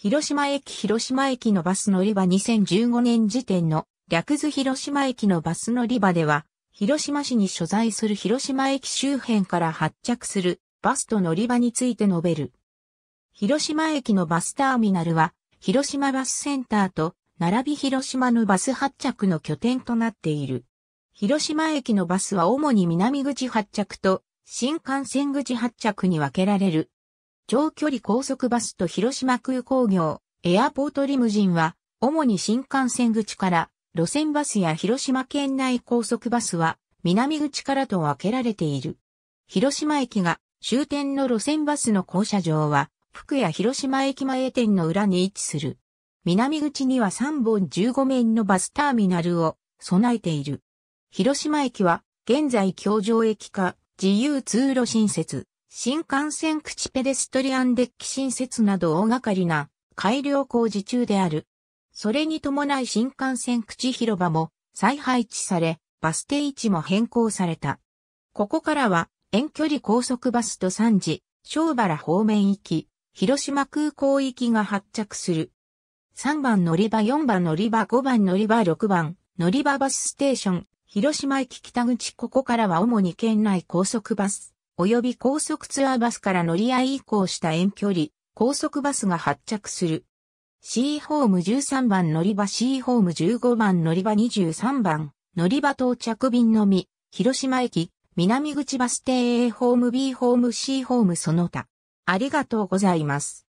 広島駅広島駅のバス乗り場2015年時点の略図広島駅のバス乗り場では、広島市に所在する広島駅周辺から発着するバスと乗り場について述べる。広島駅のバスターミナルは、広島バスセンターと並び広島のバス発着の拠点となっている。広島駅のバスは主に南口発着と新幹線口発着に分けられる長距離高速バスと広島空港業、エアポートリムジンは、主に新幹線口から、路線バスや広島県内高速バスは、南口からと分けられている。広島駅が終点の路線バスの降車場は、福屋広島駅前店の裏に位置する。南口には3本15面のバスターミナルを備えている。広島駅は現在京上駅か自由通路新設、新幹線口ペデストリアンデッキ新設など大掛かりな改良工事中である。それに伴い新幹線口広場も再配置され、バス停位置も変更された。ここからは遠距離高速バスと3時、小原方面行き、広島空港行きが発着する。3番乗り場、4番乗り場、5番乗り場、6番乗り場バスステーション、広島駅北口ここからは主に県内高速バス、及び高速ツアーバスから乗り合い移行した遠距離、高速バスが発着する。C ホーム13番乗り場 C ホーム15番乗り場23番乗り場到着便のみ、広島駅、南口バス停 A ホーム B ホーム C ホームその他。ありがとうございます。